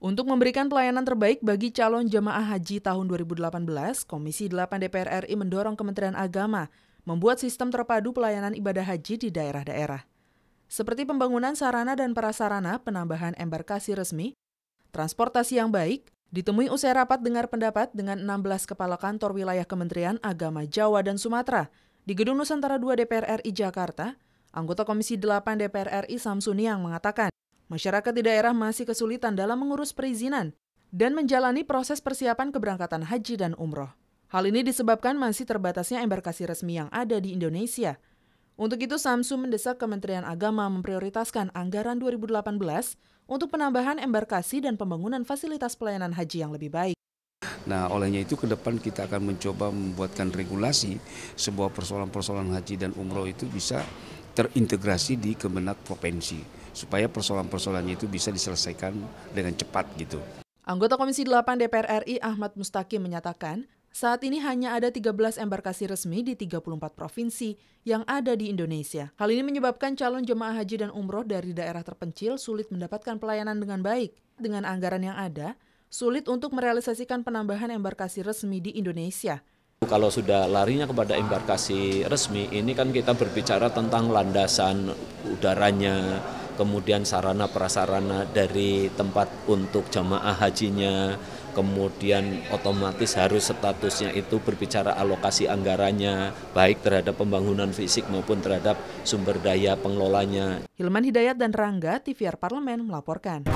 Untuk memberikan pelayanan terbaik bagi calon jemaah haji tahun 2018, Komisi 8 DPR RI mendorong Kementerian Agama membuat sistem terpadu pelayanan ibadah haji di daerah-daerah. Seperti pembangunan sarana dan prasarana penambahan embarkasi resmi, transportasi yang baik, ditemui usai rapat dengar pendapat dengan 16 kepala kantor wilayah Kementerian Agama Jawa dan Sumatera di Gedung Nusantara 2 DPR RI Jakarta, anggota Komisi 8 DPR RI Samsuni yang mengatakan, masyarakat di daerah masih kesulitan dalam mengurus perizinan dan menjalani proses persiapan keberangkatan haji dan umroh. Hal ini disebabkan masih terbatasnya embarkasi resmi yang ada di Indonesia. Untuk itu, Samsu mendesak Kementerian Agama memprioritaskan anggaran 2018 untuk penambahan embarkasi dan pembangunan fasilitas pelayanan haji yang lebih baik. Nah, olehnya itu ke depan kita akan mencoba membuatkan regulasi sebuah persoalan-persoalan haji dan umroh itu bisa terintegrasi di kemenak provinsi supaya persoalan-persoalannya itu bisa diselesaikan dengan cepat gitu. Anggota Komisi 8 DPR RI Ahmad Mustaqim menyatakan, saat ini hanya ada 13 embarkasi resmi di 34 provinsi yang ada di Indonesia. Hal ini menyebabkan calon jemaah haji dan umroh dari daerah terpencil sulit mendapatkan pelayanan dengan baik. Dengan anggaran yang ada, sulit untuk merealisasikan penambahan embarkasi resmi di Indonesia. Kalau sudah larinya kepada embarkasi resmi, ini kan kita berbicara tentang landasan udaranya, kemudian sarana prasarana dari tempat untuk jamaah hajinya, kemudian otomatis harus statusnya itu berbicara alokasi anggarannya baik terhadap pembangunan fisik maupun terhadap sumber daya pengelolanya. Hilman Hidayat dan Rangga, TVR Parlemen melaporkan.